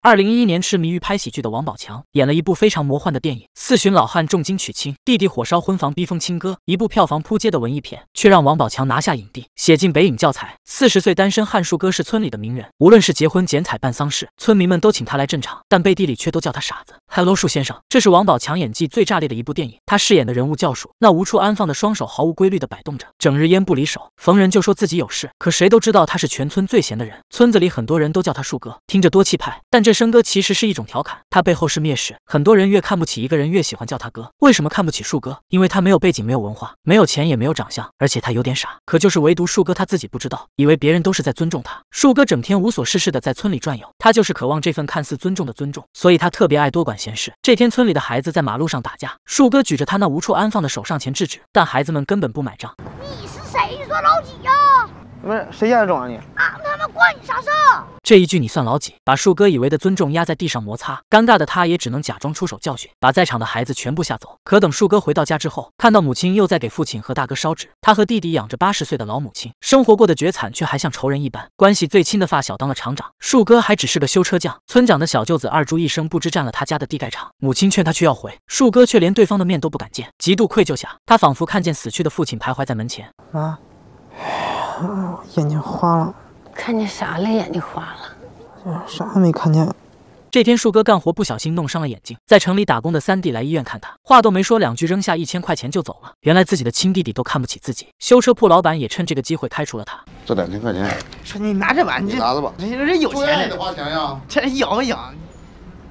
二零一一年，痴迷于拍喜剧的王宝强演了一部非常魔幻的电影《四旬老汉重金娶亲》，弟弟火烧婚房逼疯亲哥，一部票房扑街的文艺片，却让王宝强拿下影帝，写进北影教材。四十岁单身汉树哥是村里的名人，无论是结婚剪彩、办丧事，村民们都请他来镇场，但背地里却都叫他傻子。Hello，树先生，这是王宝强演技最炸裂的一部电影，他饰演的人物叫树，那无处安放的双手毫无规律的摆动着，整日烟不离手，逢人就说自己有事，可谁都知道他是全村最闲的人。村子里很多人都叫他树哥，听着多气派，但这。这生哥其实是一种调侃，他背后是蔑视。很多人越看不起一个人，越喜欢叫他哥。为什么看不起树哥？因为他没有背景，没有文化，没有钱，也没有长相，而且他有点傻。可就是唯独树哥他自己不知道，以为别人都是在尊重他。树哥整天无所事事的在村里转悠，他就是渴望这份看似尊重的尊重，所以他特别爱多管闲事。这天，村里的孩子在马路上打架，树哥举着他那无处安放的手上前制止，但孩子们根本不买账。你是谁说老几呀？不是谁家装你？俺们。你啥事？这一句你算老几？把树哥以为的尊重压在地上摩擦，尴尬的他也只能假装出手教训，把在场的孩子全部吓走。可等树哥回到家之后，看到母亲又在给父亲和大哥烧纸，他和弟弟养着八十岁的老母亲，生活过得绝惨，却还像仇人一般。关系最亲的发小当了厂长，树哥还只是个修车匠。村长的小舅子二柱一生不知占了他家的地盖厂，母亲劝他去要回，树哥却连对方的面都不敢见，极度愧疚下，他仿佛看见死去的父亲徘徊在门前。妈，眼睛花了。看见啥了？眼睛花了？啥也没看见。这天树哥干活不小心弄伤了眼睛，在城里打工的三弟来医院看他，话都没说两句，扔下一千块钱就走了。原来自己的亲弟弟都看不起自己，修车铺老板也趁这个机会开除了他。这两千块钱，说你拿着吧，你拿着吧。这有钱也得花钱呀，这养不养？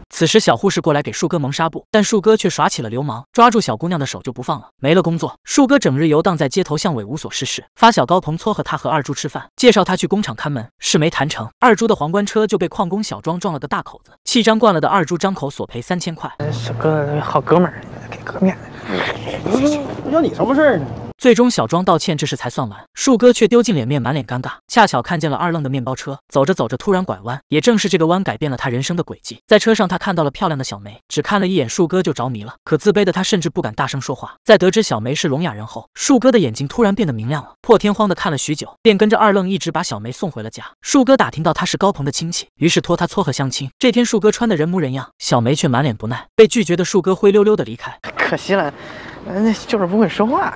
此时，小护士过来给树哥蒙纱布，但树哥却耍起了流氓，抓住小姑娘的手就不放了。没了工作，树哥整日游荡在街头巷尾，无所事事。发小高鹏撮合他和二柱吃饭，介绍他去工厂看门，事没谈成。二柱的皇冠车就被矿工小庄撞了个大口子，气张惯了的二柱张口索赔三千块。小哥，好哥们儿，给哥面子，要你什么事儿呢？最终，小庄道歉，这事才算完。树哥却丢尽脸面，满脸尴尬。恰巧看见了二愣的面包车，走着走着突然拐弯，也正是这个弯改变了他人生的轨迹。在车上，他看到了漂亮的小梅，只看了一眼树哥就着迷了。可自卑的他甚至不敢大声说话。在得知小梅是聋哑人后，树哥的眼睛突然变得明亮了，破天荒的看了许久，便跟着二愣一直把小梅送回了家。树哥打听到她是高鹏的亲戚，于是托他撮合相亲。这天，树哥穿的人模人样，小梅却满脸不耐，被拒绝的树哥灰溜溜的离开，可惜了。那就是不会说话。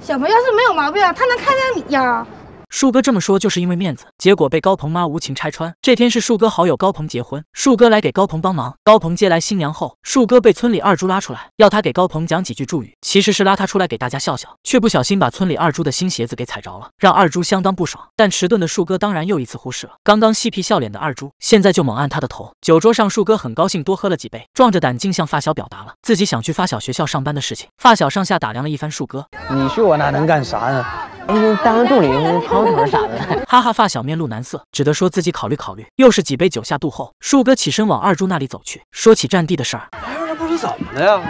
小梅要是没有毛病，她能看上你呀？树哥这么说就是因为面子，结果被高鹏妈无情拆穿。这天是树哥好友高鹏结婚，树哥来给高鹏帮忙。高鹏接来新娘后，树哥被村里二猪拉出来，要他给高鹏讲几句祝语，其实是拉他出来给大家笑笑，却不小心把村里二猪的新鞋子给踩着了，让二猪相当不爽。但迟钝的树哥当然又一次忽视了，刚刚嬉皮笑脸的二猪，现在就猛按他的头。酒桌上，树哥很高兴，多喝了几杯，壮着胆径向发小表达了自己想去发小学校上班的事情。发小上下打量了一番树哥，你去我那能干啥呢？当助理、跑腿啥的，哈哈！发小面露难色，只得说自己考虑考虑。又是几杯酒下肚后，树哥起身往二柱那里走去，说起占地的事儿。哎，这不知怎么了呀？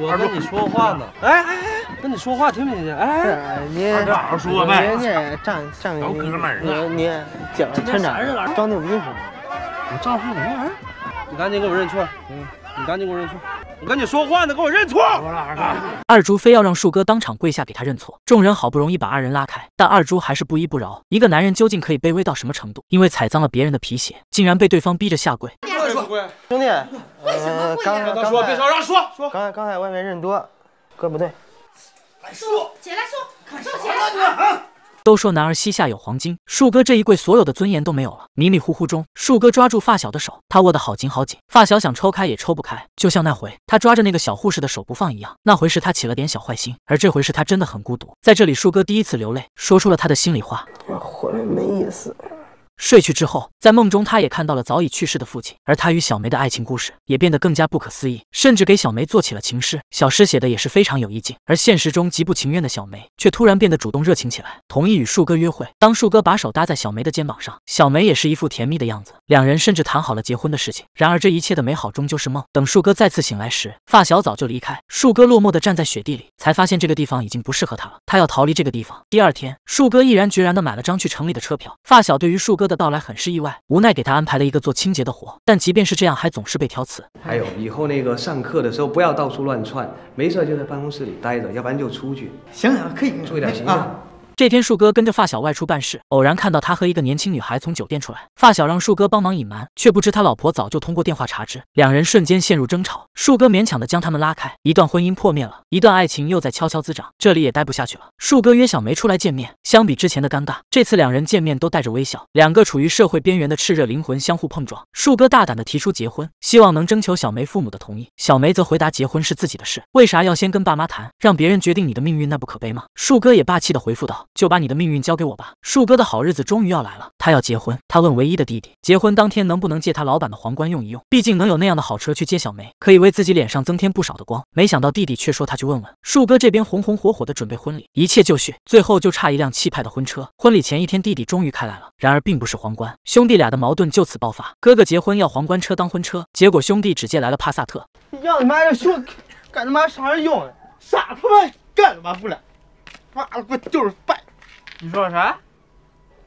我跟你说话呢。哎哎哎，跟你说话听不听？哎哎，你好好说呗。人你占儿，你你讲，这这男人咋是吗？我仗势什么玩意？儿？你赶紧给我认错！嗯，你赶紧给我认错。我跟你说话呢，给我认错！二猪非要让树哥当场跪下给他认错，众人好不容易把二人拉开，但二猪还是不依不饶。一个男人究竟可以卑微到什么程度？因为踩脏了别人的皮鞋，竟然被对方逼着下跪。兄弟，跪什么跪？让说，别吵，让说，说！刚、才刚才外面人多，哥不对。说！起来说！看少先呢你！都说男儿膝下有黄金，树哥这一跪，所有的尊严都没有了。迷迷糊糊中，树哥抓住发小的手，他握得好紧好紧，发小想抽开也抽不开，就像那回他抓着那个小护士的手不放一样。那回是他起了点小坏心，而这回是他真的很孤独。在这里，树哥第一次流泪，说出了他的心里话：我活着没意思。睡去之后，在梦中他也看到了早已去世的父亲，而他与小梅的爱情故事也变得更加不可思议，甚至给小梅做起了情诗，小诗写的也是非常有意境。而现实中极不情愿的小梅却突然变得主动热情起来，同意与树哥约会。当树哥把手搭在小梅的肩膀上，小梅也是一副甜蜜的样子，两人甚至谈好了结婚的事情。然而这一切的美好终究是梦。等树哥再次醒来时，发小早就离开，树哥落寞的站在雪地里，才发现这个地方已经不适合他了，他要逃离这个地方。第二天，树哥毅然决然的买了张去城里的车票，发小对于树哥。的到来很是意外，无奈给他安排了一个做清洁的活，但即便是这样，还总是被挑刺。还有以后那个上课的时候不要到处乱窜，没事就在办公室里待着，要不然就出去。行，可以，注意点形象。这天，树哥跟着发小外出办事，偶然看到他和一个年轻女孩从酒店出来。发小让树哥帮忙隐瞒，却不知他老婆早就通过电话查知，两人瞬间陷入争吵。树哥勉强的将他们拉开，一段婚姻破灭了，一段爱情又在悄悄滋长。这里也待不下去了，树哥约小梅出来见面。相比之前的尴尬，这次两人见面都带着微笑。两个处于社会边缘的炽热灵魂相互碰撞。树哥大胆的提出结婚，希望能征求小梅父母的同意。小梅则回答结婚是自己的事，为啥要先跟爸妈谈？让别人决定你的命运那不可悲吗？树哥也霸气的回复道。就把你的命运交给我吧，树哥的好日子终于要来了，他要结婚。他问唯一的弟弟，结婚当天能不能借他老板的皇冠用一用？毕竟能有那样的好车去接小梅，可以为自己脸上增添不少的光。没想到弟弟却说他去问问。树哥这边红红火火的准备婚礼，一切就绪，最后就差一辆气派的婚车。婚礼前一天，弟弟终于开来了，然而并不是皇冠。兄弟俩的矛盾就此爆发，哥哥结婚要皇冠车当婚车，结果兄弟只借来了帕萨特。要你妈这熊，干他妈啥用？傻他妈干他妈不了，妈了个就是烦。你说啥？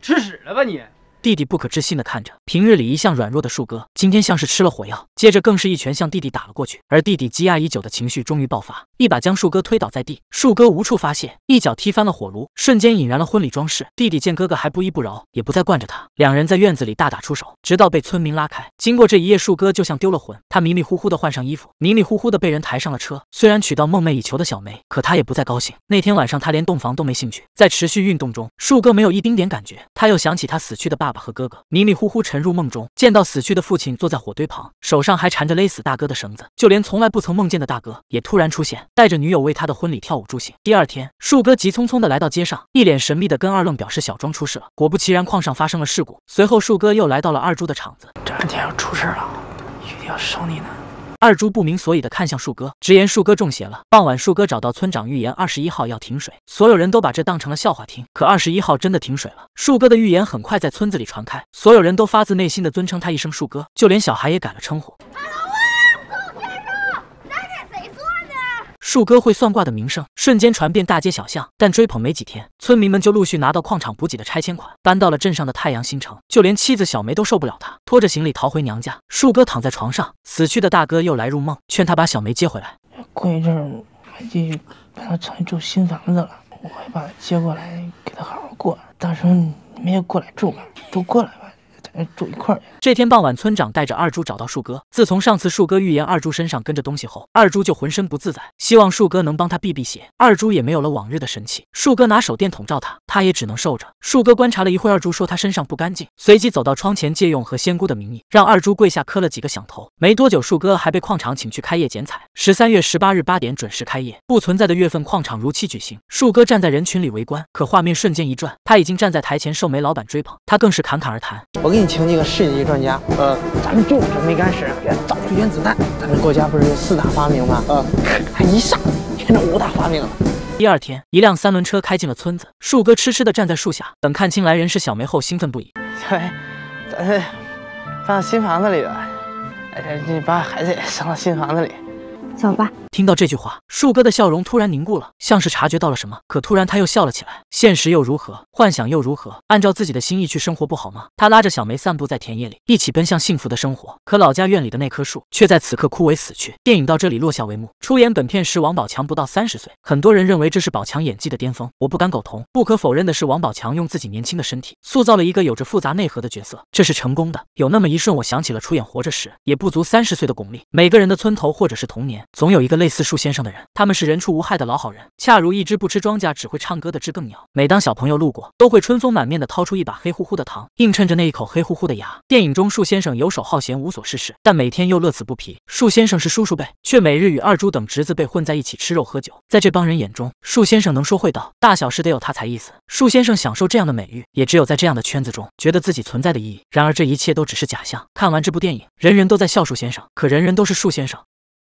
吃屎了吧你！弟弟不可置信地看着，平日里一向软弱的树哥，今天像是吃了火药，接着更是一拳向弟弟打了过去。而弟弟积压已久的情绪终于爆发，一把将树哥推倒在地。树哥无处发泄，一脚踢翻了火炉，瞬间引燃了婚礼装饰。弟弟见哥哥还不依不饶，也不再惯着他，两人在院子里大打出手，直到被村民拉开。经过这一夜，树哥就像丢了魂，他迷迷糊糊地换上衣服，迷迷糊糊地被人抬上了车。虽然娶到梦寐以求的小梅，可他也不再高兴。那天晚上，他连洞房都没兴趣。在持续运动中，树哥没有一丁点感觉。他又想起他死去的爸。爸爸和哥哥迷迷糊糊沉入梦中，见到死去的父亲坐在火堆旁，手上还缠着勒死大哥的绳子。就连从来不曾梦见的大哥，也突然出现，带着女友为他的婚礼跳舞助兴。第二天，树哥急匆匆的来到街上，一脸神秘的跟二愣表示小庄出事了。果不其然，矿上发生了事故。随后，树哥又来到了二柱的厂子，这两天要出事了，一定要收你呢。二猪不明所以的看向树哥，直言树哥中邪了。傍晚，树哥找到村长预言二十一号要停水，所有人都把这当成了笑话听。可二十一号真的停水了，树哥的预言很快在村子里传开，所有人都发自内心的尊称他一声树哥，就连小孩也改了称呼。树哥会算卦的名声瞬间传遍大街小巷，但追捧没几天，村民们就陆续拿到矿场补给的拆迁款，搬到了镇上的太阳新城。就连妻子小梅都受不了他，拖着行李逃回娘家。树哥躺在床上，死去的大哥又来入梦，劝他把小梅接回来。过一阵，他搬到城里住新房子了，我会把他接过来，给他好好过。到时候你们也过来住吧？都过来。住一块儿。这天傍晚，村长带着二猪找到树哥。自从上次树哥预言二猪身上跟着东西后，二猪就浑身不自在，希望树哥能帮他避避邪。二猪也没有了往日的神气。树哥拿手电筒照他，他也只能受着。树哥观察了一会儿，二猪说他身上不干净，随即走到窗前，借用和仙姑的名义，让二猪跪下磕了几个响头。没多久，树哥还被矿场请去开业剪彩。十三月十八日八点准时开业，不存在的月份矿场如期举行。树哥站在人群里围观，可画面瞬间一转，他已经站在台前受煤老板追捧，他更是侃侃而谈。我给你请几个世界级专家，呃，咱们就没干事啊，给它造出原子弹。咱们国家不是有四大发明吗？呃，还一下子变成五大发明了。第二天，一辆三轮车开进了村子，树哥痴痴地站在树下，等看清来人是小梅后，兴奋不已。哎，嘿，搬到新房子里了，哎，你把孩子也生到新房子里，走吧。听到这句话，树哥的笑容突然凝固了，像是察觉到了什么。可突然他又笑了起来。现实又如何？幻想又如何？按照自己的心意去生活不好吗？他拉着小梅散步在田野里，一起奔向幸福的生活。可老家院里的那棵树却在此刻枯萎死去。电影到这里落下帷幕。出演本片时，王宝强不到三十岁，很多人认为这是宝强演技的巅峰。我不敢苟同。不可否认的是，王宝强用自己年轻的身体塑造了一个有着复杂内核的角色，这是成功的。有那么一瞬，我想起了出演《活着》时也不足三十岁的巩俐。每个人的村头或者是童年，总有一个。类似树先生的人，他们是人畜无害的老好人，恰如一只不吃庄稼、只会唱歌的知更鸟。每当小朋友路过，都会春风满面的掏出一把黑乎乎的糖，映衬着那一口黑乎乎的牙。电影中，树先生游手好闲、无所事事，但每天又乐此不疲。树先生是叔叔辈，却每日与二猪等侄子辈混在一起吃肉喝酒。在这帮人眼中，树先生能说会道，大小事得有他才意思。树先生享受这样的美誉，也只有在这样的圈子中，觉得自己存在的意义。然而这一切都只是假象。看完这部电影，人人都在笑树先生，可人人都是树先生。